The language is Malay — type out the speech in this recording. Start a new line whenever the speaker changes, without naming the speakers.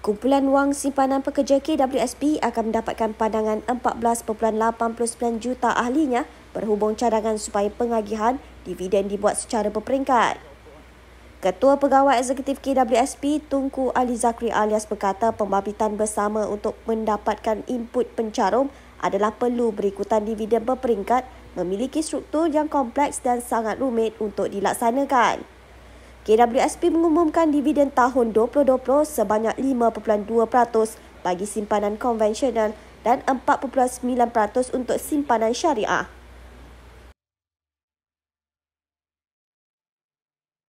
Kumpulan wang simpanan pekerja KWSP akan mendapatkan pandangan 14.89 juta ahlinya berhubung cadangan supaya pengagihan dividen dibuat secara berperingkat. Ketua Pegawai Eksekutif KWSP Tunku Ali Zakri alias berkata pembabitan bersama untuk mendapatkan input pencarum adalah perlu berikutan dividen berperingkat memiliki struktur yang kompleks dan sangat rumit untuk dilaksanakan. KWSP mengumumkan dividen tahun 2020 sebanyak 5.2% bagi simpanan konvensional dan 4.9% untuk simpanan syariah.